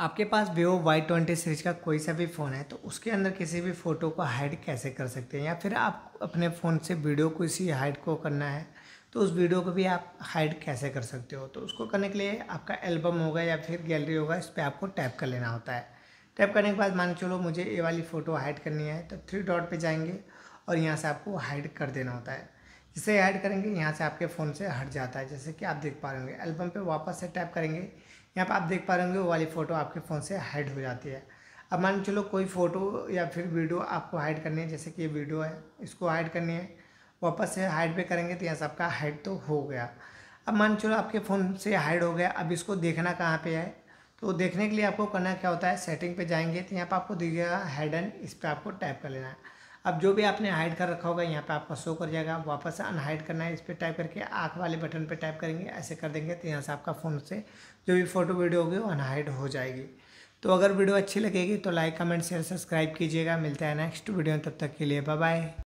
आपके पास Vivo Y twenty series का कोई सा भी फ़ोन है तो उसके अंदर किसी भी फ़ोटो को हाइड कैसे कर सकते हैं या फिर आप अपने फ़ोन से वीडियो को इसी हाइड को करना है तो उस वीडियो को भी आप हाइड कैसे कर सकते हो तो उसको करने के लिए आपका एल्बम होगा या फिर गैलरी होगा इस पर आपको टैप कर लेना होता है टैप करने के बाद मान चलो मुझे ये वाली फ़ोटो हाइड करनी है तो थ्री डॉट पर जाएंगे और यहाँ से आपको हाइड कर देना होता है इसे ऐड करेंगे यहाँ से आपके फ़ोन से हट जाता है जैसे कि आप देख पा रहे होंगे एल्बम पे वापस से टैप करेंगे यहाँ पर आप देख पा रहे होंगे वो वाली फ़ोटो आपके फ़ोन से हाइड हो जाती है अब मान चलो कोई फ़ोटो या फिर वीडियो आपको हाइड करनी है जैसे कि ये वीडियो है इसको हाइड करनी है वापस से हाइड पे करेंगे तो यहाँ से आपका हाइड तो हो गया अब मान चलो आपके फ़ोन से हाइड हो गया अब इसको देखना कहाँ पे है तो देखने के लिए आपको करना क्या होता है सेटिंग पे जाएंगे तो यहाँ पर आपको दिखेगा हेड एंड इस पर आपको टैप कर लेना है अब जो भी आपने हाइड कर रखा होगा यहाँ पे आपका शो कर जाएगा वापस अनहाइड करना है इस पर टाइप करके आँख वाले बटन पे टाइप करेंगे ऐसे कर देंगे तो यहाँ से आपका फ़ोन से जो भी फ़ोटो वीडियो होगी वो अनहाइड हो जाएगी तो अगर वीडियो अच्छी लगेगी तो लाइक कमेंट शेयर सब्सक्राइब कीजिएगा मिलता है नेक्स्ट वीडियो तब तक के लिए बाय